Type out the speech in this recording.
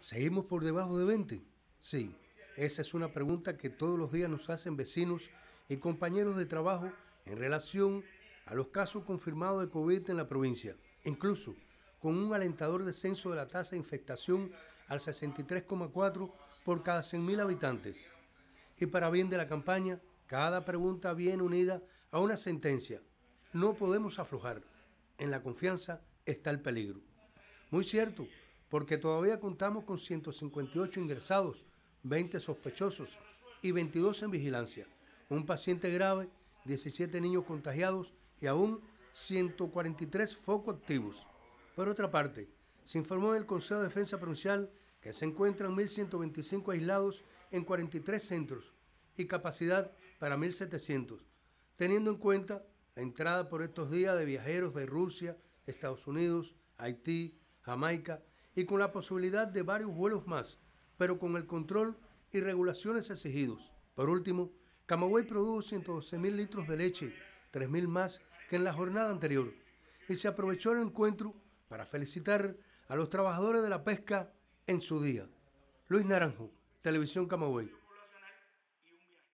¿Seguimos por debajo de 20? Sí, esa es una pregunta que todos los días nos hacen vecinos y compañeros de trabajo en relación a los casos confirmados de COVID en la provincia, incluso con un alentador descenso de la tasa de infectación al 63,4 por cada 100.000 habitantes. Y para bien de la campaña, cada pregunta viene unida a una sentencia. No podemos aflojar. En la confianza está el peligro. Muy cierto, porque todavía contamos con 158 ingresados, 20 sospechosos y 22 en vigilancia, un paciente grave, 17 niños contagiados y aún 143 focos activos. Por otra parte, se informó el Consejo de Defensa Provincial que se encuentran 1.125 aislados en 43 centros y capacidad para 1.700, teniendo en cuenta la entrada por estos días de viajeros de Rusia, Estados Unidos, Haití, Jamaica y con la posibilidad de varios vuelos más, pero con el control y regulaciones exigidos. Por último, Camagüey produjo mil litros de leche, 3.000 más que en la jornada anterior, y se aprovechó el encuentro para felicitar a los trabajadores de la pesca en su día. Luis Naranjo, Televisión Camagüey.